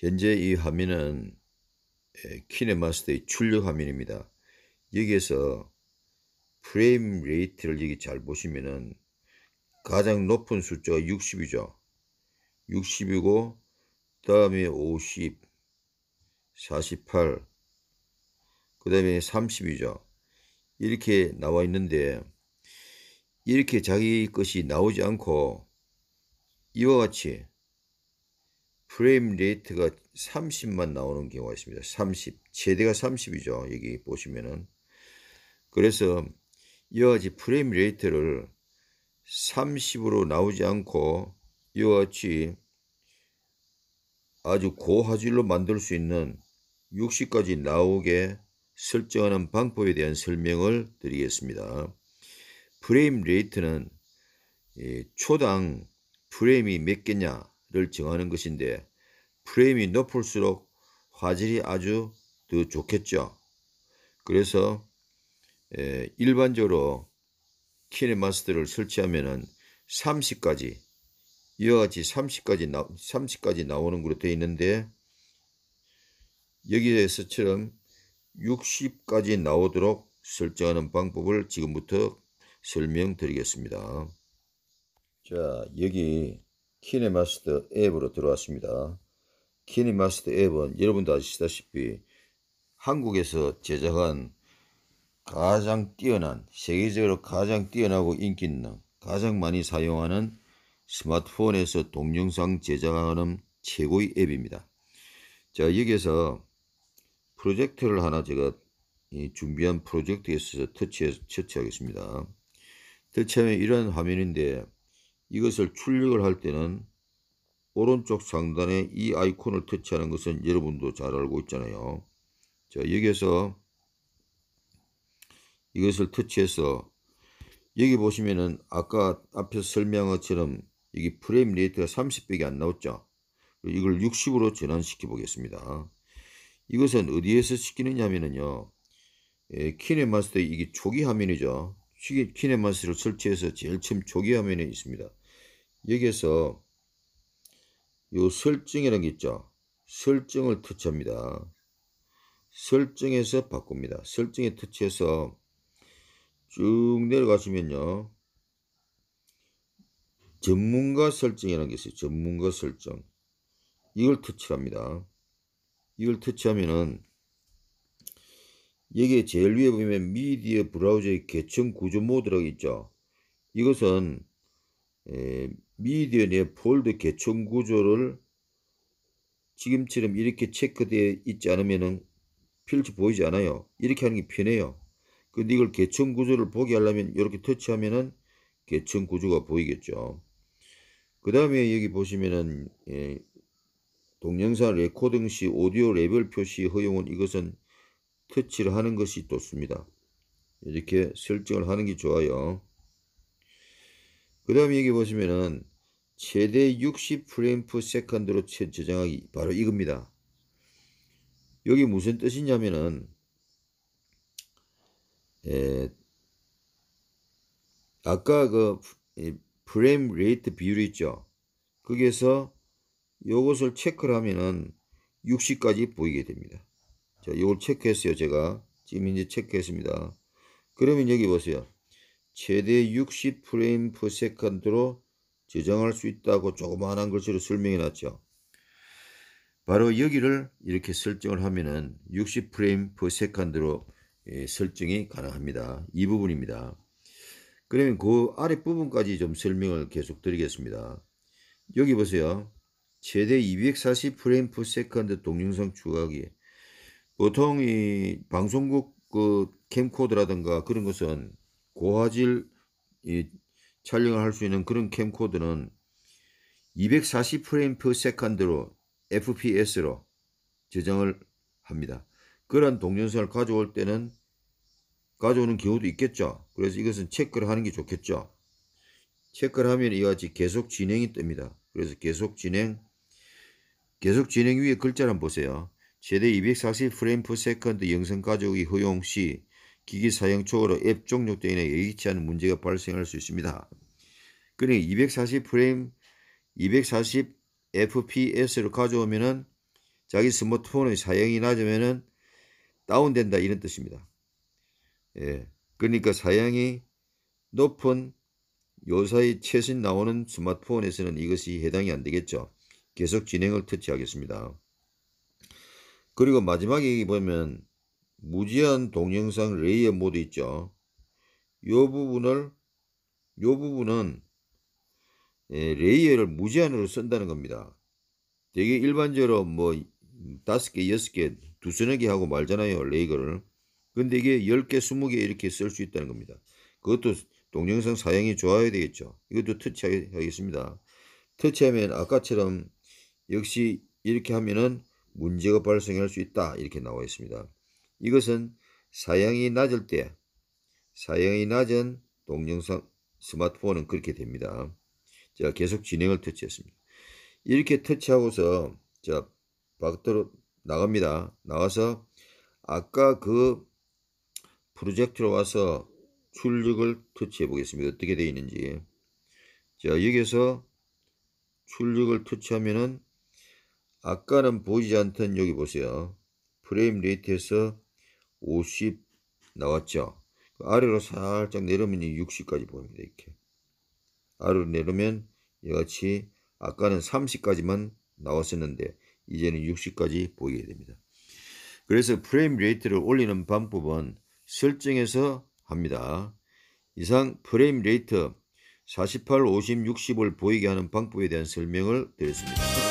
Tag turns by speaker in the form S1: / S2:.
S1: 현재 이 화면은 키네마스터의 출력 화면입니다. 여기에서 프레임 레이트를 여기 잘 보시면은 가장 높은 숫자가 60이죠. 60이고 다음에 50, 48, 그 다음에 30이죠. 이렇게 나와 있는데 이렇게 자기 것이 나오지 않고 이와 같이 프레임 레이트가 30만 나오는 경우가 있습니다. 30. 최대가 30이죠. 여기 보시면은. 그래서 이와 같이 프레임 레이트를 30으로 나오지 않고 이와 같이 아주 고화질로 만들 수 있는 60까지 나오게 설정하는 방법에 대한 설명을 드리겠습니다. 프레임 레이트는 예, 초당 프레임이 몇 개냐를 정하는 것인데 프레임이 높을수록 화질이 아주 더 좋겠죠. 그래서 일반적으로 키네마스터를 설치하면은 30까지 이와 같이 30까지 나 30까지 나오는 걸로 되어 있는데 여기에서처럼 60까지 나오도록 설정하는 방법을 지금부터 설명드리겠습니다. 자, 여기 키네마스터 앱으로 들어왔습니다. 키니마스터 앱은 여러분도 아시다시피 한국에서 제작한 가장 뛰어난 세계적으로 가장 뛰어나고 인기 있는 가장 많이 사용하는 스마트폰에서 동영상 제작하는 최고의 앱입니다. 자 여기에서 프로젝트를 하나 제가 준비한 프로젝트에 있어서 터치, 터치하겠습니다. 터치하면 이런 화면인데 이것을 출력을 할 때는 오른쪽 상단에 이 아이콘을 터치하는 것은 여러분도 잘 알고 있잖아요. 자 여기에서 이것을 터치해서 여기 보시면은 아까 앞에서 설명한 것처럼 여기 프레임 레이트가 30백이 안 나왔죠. 이걸 60으로 전환시켜 보겠습니다. 이것은 어디에서 시키느냐 하면은요. 예, 키네마스터 이게 초기 화면이죠. 키네마스터를 설치해서 제일 처음 초기 화면에 있습니다. 여기에서 요 설정이라는 게 있죠. 설정을 터치합니다. 설정에서 바꿉니다. 설정에 터치해서 쭉 내려가시면요. 전문가 설정이라는 게 있어요. 전문가 설정. 이걸 터치합니다. 이걸 터치하면은 여기에 제일 위에 보면 미디어 브라우저의 계층 구조 모드라고 있죠. 이것은 에, 미디언의 폴드 개총 구조를 지금처럼 이렇게 체크되어 있지 않으면 필지 보이지 않아요. 이렇게 하는 게 편해요. 근데 이걸 개천 구조를 보게 하려면 이렇게 터치하면은 개천 구조가 보이겠죠. 그 다음에 여기 보시면은 예, 동영상 레코딩 시 오디오 레벨 표시 허용은 이것은 터치를 하는 것이 좋습니다. 이렇게 설정을 하는 게 좋아요. 그 다음에 여기 보시면은 최대 60 프레임 퍼 세컨드로 저장하기 바로 이겁니다. 여기 무슨 뜻이냐면은 에, 아까 그 프레임 레이트 비율이 있죠. 거기에서 요것을 체크를 하면은 60까지 보이게 됩니다. 자, 요걸 체크했어요. 제가 지금 이제 체크했습니다. 그러면 여기 보세요. 최대 60 프레임 퍼 세컨드로 저정할수 있다고 조그마한 글씨로 설명해 놨죠. 바로 여기를 이렇게 설정을 하면은 60프레임 p 세컨드 e c 로 설정이 가능합니다. 이 부분입니다. 그러면 그 아랫부분까지 좀 설명을 계속 드리겠습니다. 여기 보세요. 최대 240프레임 p 세컨드 동영상 추가하기. 보통 이 방송국 그 캠코드라든가 그런 것은 고화질 이 촬영을 할 수 있는 그런 캠코더는 240 프레임 per 세컨드로 FPS로 저장을 합니다. 그런 동영상을 가져올 때는 가져오는 경우도 있겠죠. 그래서 이것은 체크를 하는 게 좋겠죠. 체크를 하면 이와 같이 계속 진행이 뜹니다. 그래서 계속 진행 계속 진행 위에 글자를 한번 보세요. 최대 240 프레임 per 세컨드 영상 가져오기 허용 시 기기 사용 쪽으로앱 종료 때문에 예의치 않은 문제가 발생할 수 있습니다. 그러니 240 프레임 240 f p s 를 가져오면은 자기 스마트폰의 사양이 낮으면은 다운된다 이런 뜻입니다. 예. 그러니까 사양이 높은 요사이 최신 나오는 스마트폰에서는 이것이 해당이 안 되겠죠. 계속 진행을 터치하겠습니다. 그리고 마지막에 보면 무제한 동영상 레이어 모드 있죠. 이 부분을 이 부분은 예, 레이어를 무제한으로 쓴다는 겁니다. 되게 일반적으로 뭐 다섯 개, 여섯 개, 두세너개 하고 말잖아요. 레이어를. 근데 이게 10개, 20개 이렇게 쓸 수 있다는 겁니다. 그것도 동영상 사양이 좋아야 되겠죠. 이것도 터치하겠습니다. 터치하면 아까처럼 역시 이렇게 하면은 문제가 발생할 수 있다. 이렇게 나와 있습니다. 이것은 사양이 낮을 때 사양이 낮은 동영상 스마트폰은 그렇게 됩니다. 자 계속 진행을 터치했습니다. 이렇게 터치하고서 자 밖으로 나갑니다. 나와서 아까 그 프로젝트로 와서 출력을 터치해 보겠습니다. 어떻게 되어 있는지. 자 여기서 출력을 터치하면은 아까는 보이지 않던 여기 보세요. 프레임 레이트에서 50 나왔죠. 그 아래로 살짝 내려면 60까지 보입니다. 이렇게. 아래로 내려면 이같이 아까는 30까지만 나왔었는데 이제는 60까지 보이게 됩니다. 그래서 프레임 레이트를 올리는 방법은 설정에서 합니다. 이상 프레임 레이트 48, 50, 60을 보이게 하는 방법에 대한 설명을 드렸습니다.